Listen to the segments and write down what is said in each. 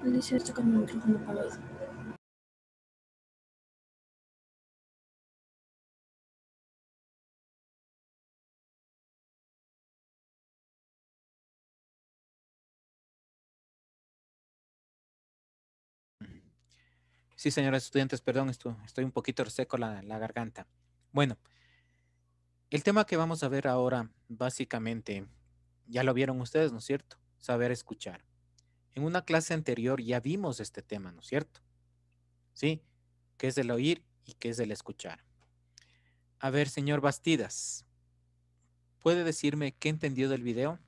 con Sí, señoras estudiantes, perdón, estoy un poquito seco la garganta. Bueno, el tema que vamos a ver ahora, básicamente, ya lo vieron ustedes, ¿no es cierto? Saber escuchar. En una clase anterior ya vimos este tema, ¿no es cierto? ¿Sí? ¿Qué es del oír y qué es el escuchar? A ver, señor Bastidas, ¿puede decirme qué entendió del video?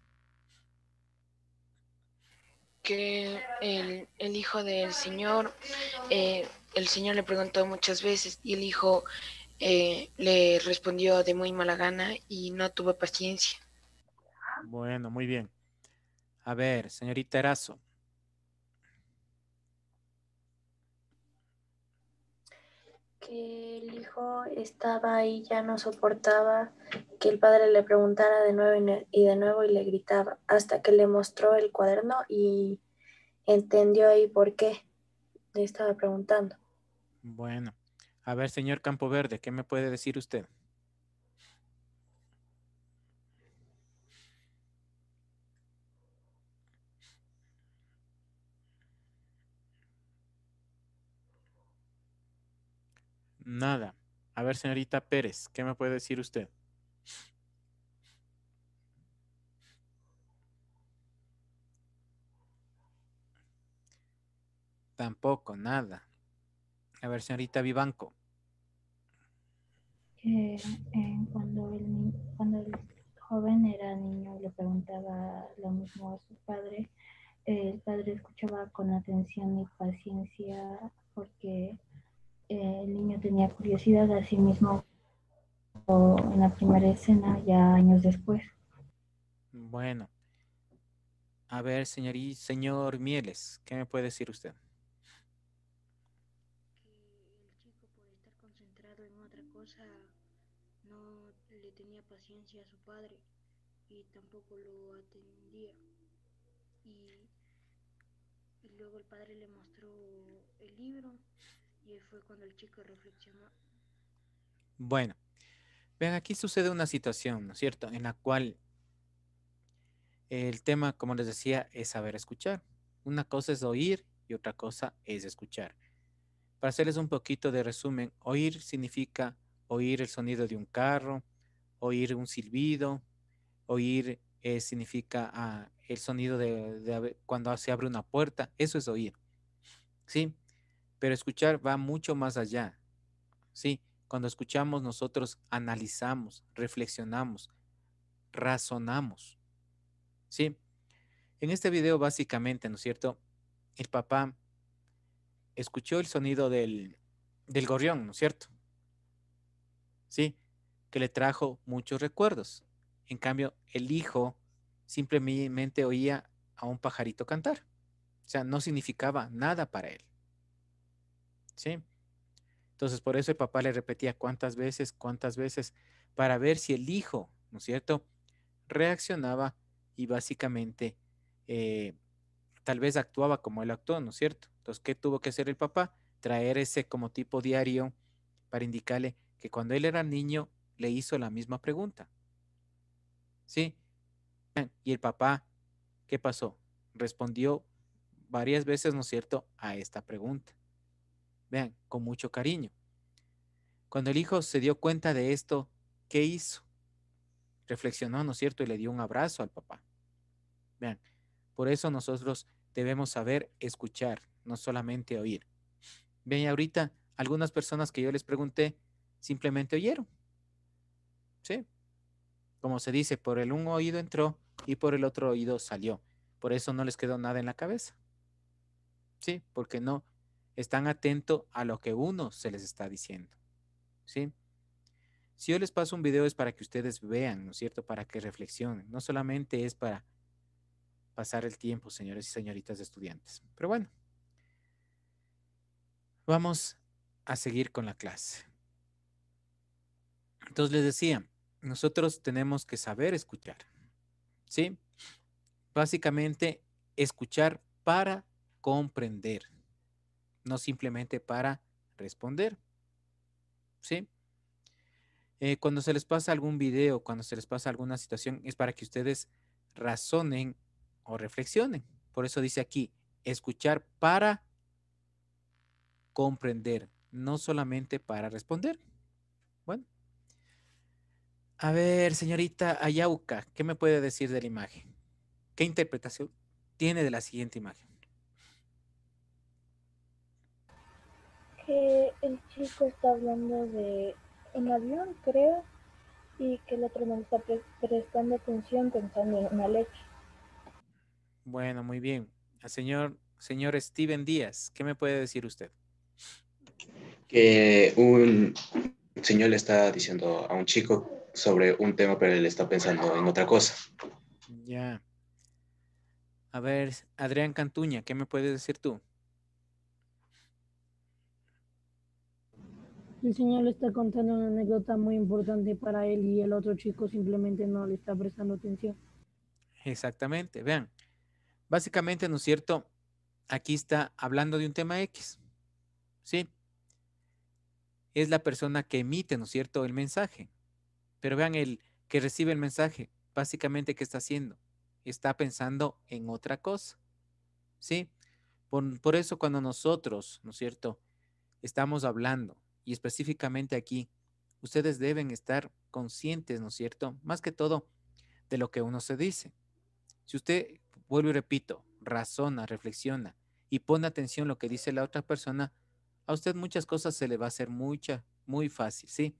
Que el, hijo del señor, eh, el señor le preguntó muchas veces y el hijo eh, le respondió de muy mala gana y no tuvo paciencia. Bueno, muy bien. A ver, señorita Erazo, que el hijo estaba ahí, ya no soportaba que el padre le preguntara de nuevo y de nuevo y le gritaba, hasta que le mostró el cuaderno y entendió ahí por qué le estaba preguntando. Bueno, a ver, señor Campo Verde, ¿qué me puede decir usted? Nada. A ver, señorita Pérez, ¿qué me puede decir usted? Tampoco, nada. A ver, señorita Vivanco. Eh, cuando, el, joven era niño y le preguntaba lo mismo a su padre, el padre escuchaba con atención y paciencia porque el niño tenía curiosidad a sí mismo en la primera escena ya años después. Bueno. A ver, señor, señor Mieles, ¿qué me puede decir usted? el chico por estar concentrado en otra cosa no le tenía paciencia a su padre y tampoco lo atendía. y, luego el padre le mostró el libro y fue cuando el chico reflexionó. Bueno, vean, aquí sucede una situación, ¿no es cierto?, en la cual el tema, como les decía, es saber escuchar. Una cosa es oír y otra cosa es escuchar. Para hacerles un poquito de resumen, oír significa oír el sonido de un carro, oír un silbido, oír eh, significa ah, el sonido de, de, cuando se abre una puerta, eso es oír. ¿Sí? pero escuchar va mucho más allá. Sí, cuando escuchamos nosotros analizamos, reflexionamos, razonamos. Sí. En este video básicamente, ¿no es cierto? El papá escuchó el sonido del, del gorrión, ¿no es cierto? Sí, que le trajo muchos recuerdos. En cambio, el hijo simplemente oía a un pajarito cantar. O sea, no significaba nada para él. ¿sí? Entonces, por eso el papá le repetía cuántas veces, cuántas veces, para ver si el hijo, ¿no es cierto?, reaccionaba y básicamente eh, tal vez actuaba como él actuó, ¿no es cierto? Entonces, ¿qué tuvo que hacer el papá? Traer ese como tipo diario para indicarle que cuando él era niño le hizo la misma pregunta. ¿Sí? Y el papá, ¿qué pasó? Respondió varias veces, ¿no es cierto?, a esta pregunta vean, con mucho cariño. Cuando el hijo se dio cuenta de esto, ¿qué hizo? Reflexionó, ¿no es cierto? Y le dio un abrazo al papá. Vean, por eso nosotros debemos saber escuchar, no solamente oír. Vean, ahorita algunas personas que yo les pregunté simplemente oyeron. ¿Sí? Como se dice, por el un oído entró y por el otro oído salió. Por eso no les quedó nada en la cabeza. ¿Sí? Porque no, están atentos a lo que uno se les está diciendo. ¿Sí? Si yo les paso un video es para que ustedes vean, ¿no es cierto? Para que reflexionen. No solamente es para pasar el tiempo, señores y señoritas estudiantes. Pero bueno, vamos a seguir con la clase. Entonces les decía, nosotros tenemos que saber escuchar. ¿Sí? Básicamente, escuchar para comprender no simplemente para responder. ¿Sí? Eh, cuando se les pasa algún video, cuando se les pasa alguna situación, es para que ustedes razonen o reflexionen. Por eso dice aquí, escuchar para comprender, no solamente para responder. Bueno. A ver, señorita Ayauca, ¿qué me puede decir de la imagen? ¿Qué interpretación tiene de la siguiente imagen? el chico está hablando de un avión, creo, y que el otro no está prestando atención pensando en una leche. Bueno, muy bien. señor, Steven Díaz, ¿qué me puede decir usted? Que un señor le está diciendo a un chico sobre un tema, pero él está pensando en otra cosa. Ya. A ver, Adrián Cantuña, ¿qué me puedes decir tú? El señor le está contando una anécdota muy importante para él y el otro chico simplemente no le está prestando atención. Exactamente, vean. Básicamente, ¿no es cierto? Aquí está hablando de un tema X. ¿Sí? Es la persona que emite, ¿no es cierto?, el mensaje. Pero vean, el que recibe el mensaje, básicamente, ¿qué está haciendo? Está pensando en otra cosa. ¿Sí? Por, por eso cuando nosotros, ¿no es cierto?, estamos hablando y específicamente aquí, ustedes deben estar conscientes, ¿no es cierto? Más que todo de lo que uno se dice. Si usted, vuelvo y repito, razona, reflexiona y pone atención a lo que dice la otra persona, a usted muchas cosas se le va a hacer mucha, muy fácil, ¿sí?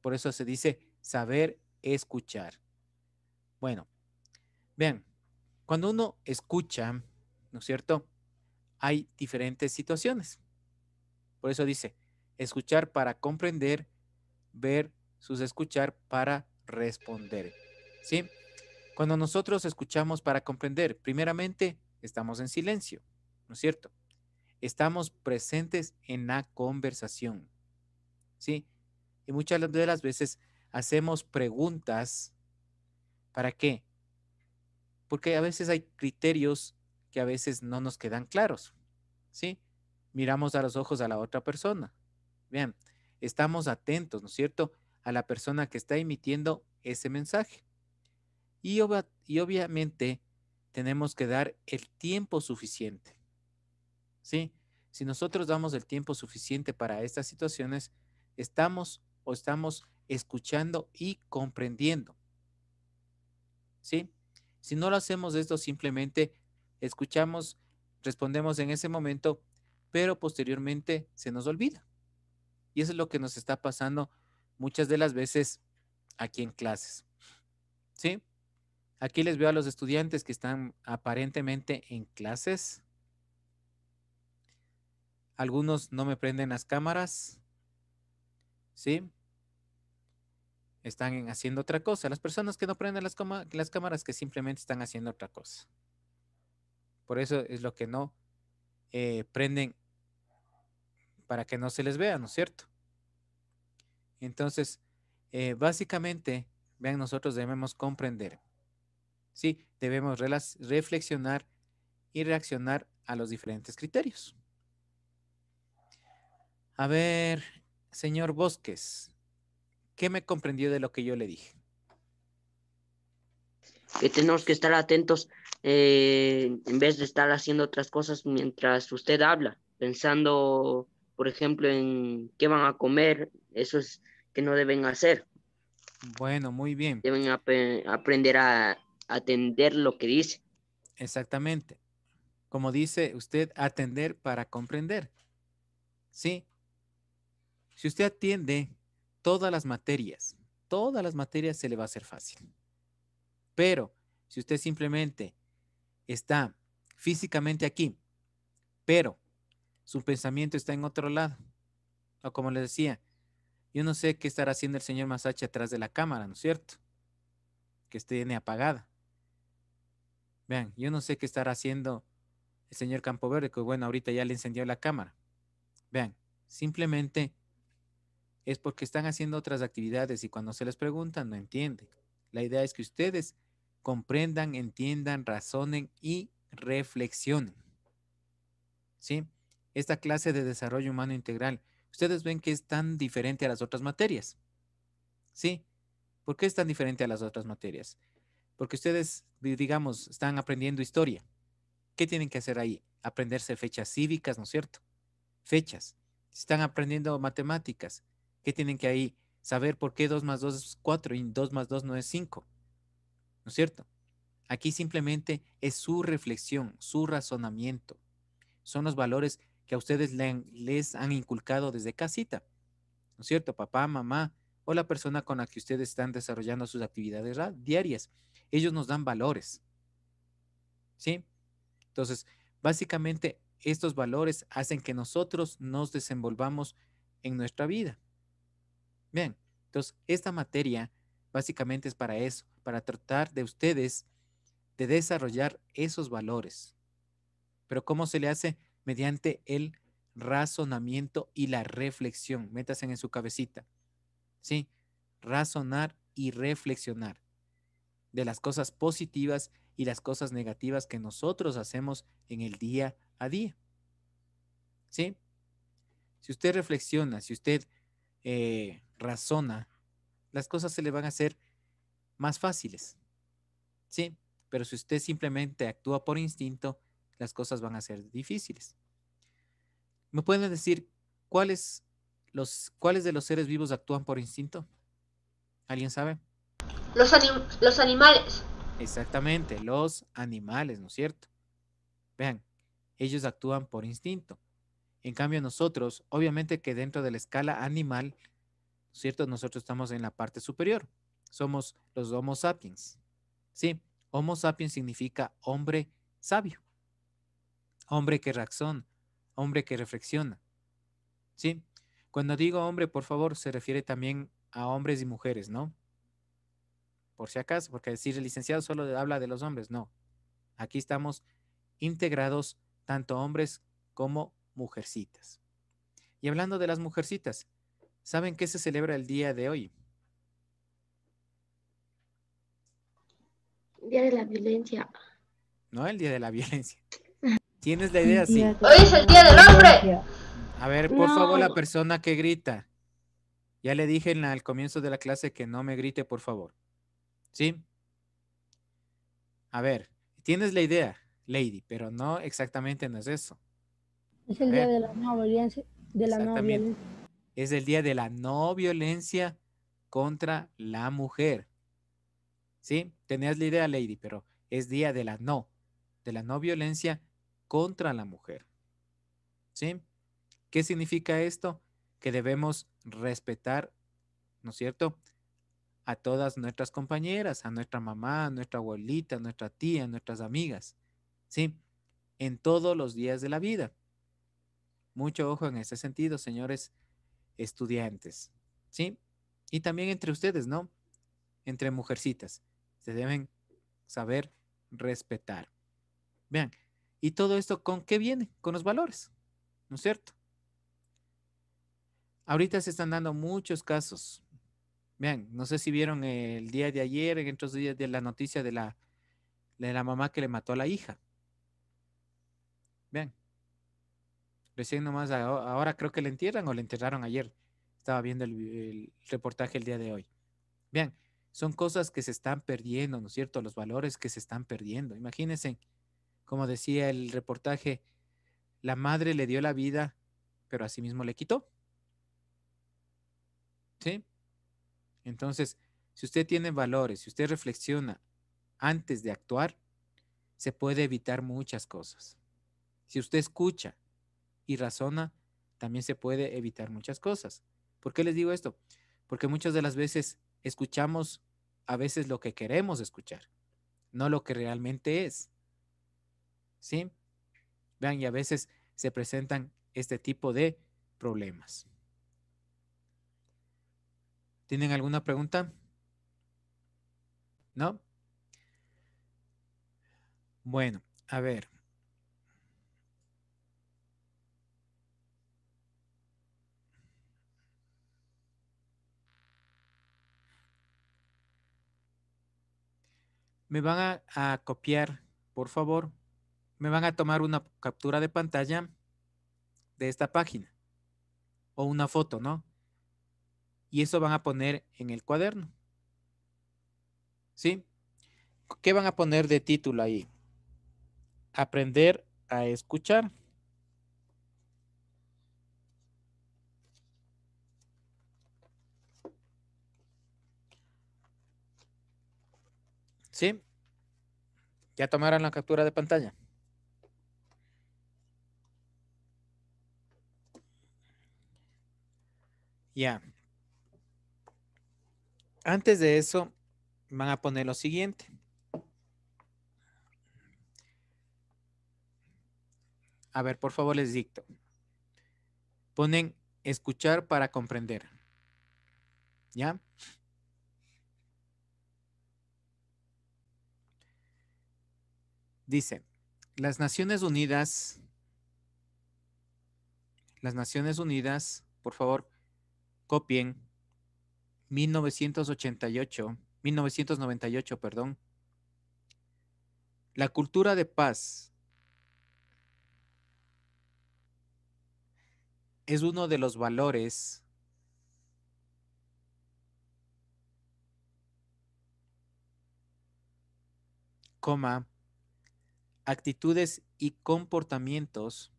Por eso se dice saber escuchar. Bueno, vean, cuando uno escucha, ¿no es cierto? Hay diferentes situaciones. Por eso dice, escuchar para comprender, ver sus escuchar para responder. ¿Sí? Cuando nosotros escuchamos para comprender, primeramente estamos en silencio, ¿no es cierto? Estamos presentes en la conversación. ¿Sí? Y muchas de las veces hacemos preguntas. ¿Para qué? Porque a veces hay criterios que a veces no nos quedan claros. ¿Sí? Miramos a los ojos a la otra persona Vean, estamos atentos, ¿no es cierto?, a la persona que está emitiendo ese mensaje. Y, obviamente tenemos que dar el tiempo suficiente. ¿Sí? Si nosotros damos el tiempo suficiente para estas situaciones, estamos o estamos escuchando y comprendiendo. ¿Sí? Si no lo hacemos esto, simplemente escuchamos, respondemos en ese momento, pero posteriormente se nos olvida. Y eso es lo que nos está pasando muchas de las veces aquí en clases. ¿Sí? Aquí les veo a los estudiantes que están aparentemente en clases. Algunos no me prenden las cámaras. ¿Sí? Están haciendo otra cosa. Las personas que no prenden las, cámaras que simplemente están haciendo otra cosa. Por eso es lo que no eh, prenden para que no se les vea, ¿no es cierto? Entonces, eh, básicamente, vean, nosotros debemos comprender, ¿sí? Debemos reflexionar y reaccionar a los diferentes criterios. A ver, señor Bosques, ¿qué me comprendió de lo que yo le dije? Que tenemos que estar atentos eh, en vez de estar haciendo otras cosas mientras usted habla, pensando por ejemplo, en qué van a comer, eso es que no deben hacer. Bueno, muy bien. Deben aprender a atender lo que dice. Exactamente. Como dice usted, atender para comprender. ¿Sí? Si usted atiende todas las materias, todas las materias se le va a hacer fácil. Pero si usted simplemente está físicamente aquí, pero su pensamiento está en otro lado. O como les decía, yo no sé qué estará haciendo el señor Masachi atrás de la cámara, ¿no es cierto? Que esté apagada. Vean, yo no sé qué estará haciendo el señor Campo Verde, que bueno, ahorita ya le encendió la cámara. Vean, simplemente es porque están haciendo otras actividades y cuando se les pregunta no entienden. La idea es que ustedes comprendan, entiendan, razonen y reflexionen. ¿Sí? esta clase de desarrollo humano integral, ustedes ven que es tan diferente a las otras materias. ¿Sí? ¿Por qué es tan diferente a las otras materias? Porque ustedes, digamos, están aprendiendo historia. ¿Qué tienen que hacer ahí? Aprenderse fechas cívicas, ¿no es cierto? Fechas. Están aprendiendo matemáticas. ¿Qué tienen que ahí? Saber por qué 2 más 2 es 4 y 2 más 2 no es 5. ¿No es cierto? Aquí simplemente es su reflexión, su razonamiento. Son los valores que a ustedes les han inculcado desde casita, ¿no es cierto? Papá, mamá o la persona con la que ustedes están desarrollando sus actividades diarias. Ellos nos dan valores, ¿sí? Entonces, básicamente estos valores hacen que nosotros nos desenvolvamos en nuestra vida. Bien, entonces esta materia básicamente es para eso, para tratar de ustedes de desarrollar esos valores. Pero ¿cómo se le hace? mediante el razonamiento y la reflexión. métase en su cabecita. ¿Sí? Razonar y reflexionar de las cosas positivas y las cosas negativas que nosotros hacemos en el día a día. ¿Sí? Si usted reflexiona, si usted eh, razona, las cosas se le van a hacer más fáciles. ¿Sí? Pero si usted simplemente actúa por instinto, las cosas van a ser difíciles. ¿Me pueden decir cuáles, los, cuáles de los seres vivos actúan por instinto? ¿Alguien sabe? Los, los animales. Exactamente, los animales, ¿no es cierto? Vean, ellos actúan por instinto. En cambio, nosotros, obviamente que dentro de la escala animal, ¿cierto? Nosotros estamos en la parte superior. Somos los Homo sapiens. Sí, Homo sapiens significa hombre sabio hombre que razón, hombre que reflexiona. ¿Sí? Cuando digo hombre, por favor, se refiere también a hombres y mujeres, ¿no? Por si acaso, porque decir el licenciado solo habla de los hombres, no. Aquí estamos integrados tanto hombres como mujercitas. Y hablando de las mujercitas, ¿saben qué se celebra el día de hoy? Día de la violencia. No el día de la violencia. Tienes la idea, sí. Hoy es el día del hombre. A ver, por favor, la persona que grita. Ya le dije al comienzo de la clase que no me grite, por favor. ¿Sí? A ver, tienes la idea, Lady, pero no exactamente no es eso. Es el día de la no violencia. De Es el día de la no violencia contra la mujer. ¿Sí? Tenías la idea, Lady, pero es día de la no, de la no violencia contra la mujer. ¿Sí? ¿Qué significa esto? Que debemos respetar, ¿no es cierto?, a todas nuestras compañeras, a nuestra mamá, a nuestra abuelita, a nuestra tía, a nuestras amigas, ¿sí? En todos los días de la vida. Mucho ojo en ese sentido, señores estudiantes, ¿sí? Y también entre ustedes, ¿no? Entre mujercitas. Se deben saber respetar. Vean, ¿Y todo esto con qué viene? Con los valores, ¿no es cierto? Ahorita se están dando muchos casos. Vean, no sé si vieron el día de ayer, en otros días de la noticia de la, de la mamá que le mató a la hija. Vean, recién nomás, ahora creo que le entierran o le enterraron ayer. Estaba viendo el, el, reportaje el día de hoy. Vean, son cosas que se están perdiendo, ¿no es cierto? Los valores que se están perdiendo. Imagínense como decía el reportaje, la madre le dio la vida, pero a sí mismo le quitó. ¿Sí? Entonces, si usted tiene valores, si usted reflexiona antes de actuar, se puede evitar muchas cosas. Si usted escucha y razona, también se puede evitar muchas cosas. ¿Por qué les digo esto? Porque muchas de las veces escuchamos a veces lo que queremos escuchar, no lo que realmente es. ¿sí? Vean, y a veces se presentan este tipo de problemas. ¿Tienen alguna pregunta? ¿No? Bueno, a ver. Me van a, copiar, por favor, me van a tomar una captura de pantalla de esta página o una foto, ¿no? Y eso van a poner en el cuaderno. ¿Sí? ¿Qué van a poner de título ahí? Aprender a escuchar. ¿Sí? ¿Ya tomaron la captura de pantalla? Ya. Antes de eso, van a poner lo siguiente. A ver, por favor, les dicto. Ponen escuchar para comprender. ¿Ya? Dice, las Naciones Unidas, las Naciones Unidas, por favor, copien 1988, 1998, perdón. La cultura de paz es uno de los valores coma actitudes y comportamientos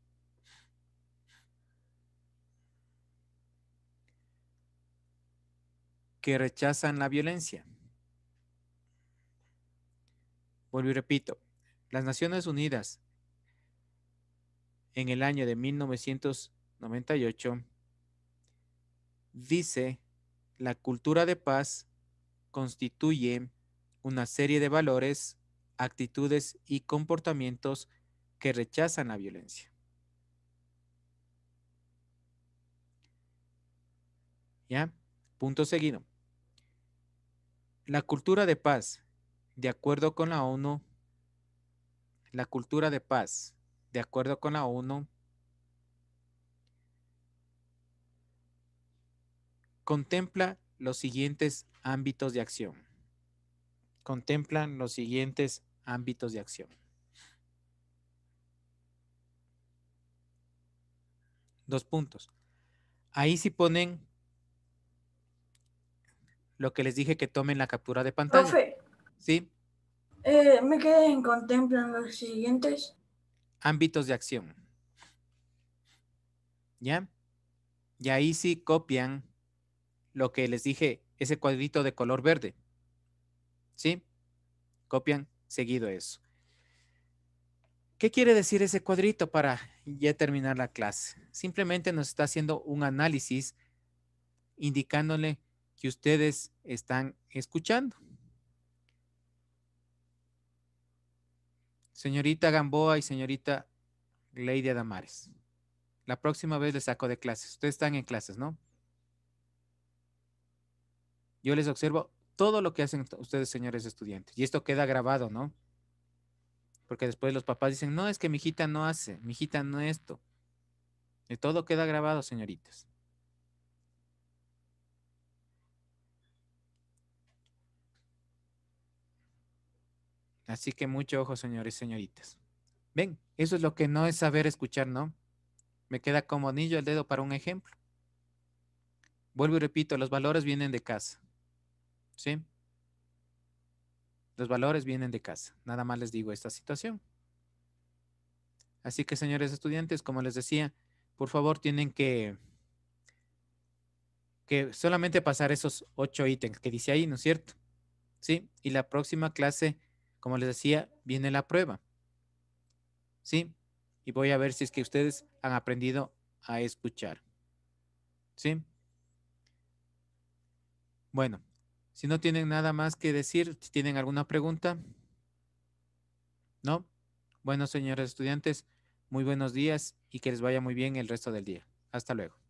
que rechazan la violencia. Vuelvo y repito, las Naciones Unidas en el año de 1998 dice la cultura de paz constituye una serie de valores, actitudes y comportamientos que rechazan la violencia. ¿Ya? Punto seguido. La cultura de paz, de acuerdo con la ONU, la cultura de paz, de acuerdo con la ONU, contempla los siguientes ámbitos de acción. Contemplan los siguientes ámbitos de acción. Dos puntos. Ahí sí ponen lo que les dije que tomen la captura de pantalla. Profe, ¿Sí? Eh, me quedé en contemplan los siguientes. Ámbitos de acción. ¿Ya? Y ahí sí copian lo que les dije, ese cuadrito de color verde. ¿Sí? Copian seguido eso. ¿Qué quiere decir ese cuadrito para ya terminar la clase? Simplemente nos está haciendo un análisis indicándole que ustedes están escuchando. Señorita Gamboa y señorita Lady Adamares. La próxima vez les saco de clases. Ustedes están en clases, ¿no? Yo les observo todo lo que hacen ustedes, señores estudiantes. Y esto queda grabado, ¿no? Porque después los papás dicen, no, es que mi hijita no hace, mi hijita no esto. Y todo queda grabado, señoritas. Así que mucho ojo, señores y señoritas. Ven, eso es lo que no es saber escuchar, ¿no? Me queda como anillo el dedo para un ejemplo. Vuelvo y repito, los valores vienen de casa. ¿Sí? Los valores vienen de casa. Nada más les digo esta situación. Así que, señores estudiantes, como les decía, por favor tienen que, que solamente pasar esos ocho ítems que dice ahí, ¿no es cierto? Sí, y la próxima clase como les decía, viene la prueba. ¿Sí? Y voy a ver si es que ustedes han aprendido a escuchar. ¿Sí? Bueno, si no tienen nada más que decir, si tienen alguna pregunta. ¿No? Bueno, señores estudiantes, muy buenos días y que les vaya muy bien el resto del día. Hasta luego.